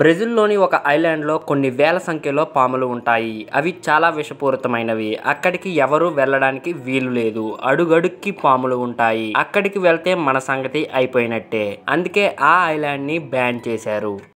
బ్రెజిల్లోని ఒక ఐలాండ్లో కొన్ని వేల సంఖ్యలో పాములు ఉంటాయి అవి చాలా విషపూరితమైనవి అక్కడికి ఎవరూ వెళ్ళడానికి వీలు లేదు అడుగడుక్కి పాములు ఉంటాయి అక్కడికి వెళ్తే మన సంగతి అయిపోయినట్టే అందుకే ఆ ఐలాండ్ని బ్యాన్ చేశారు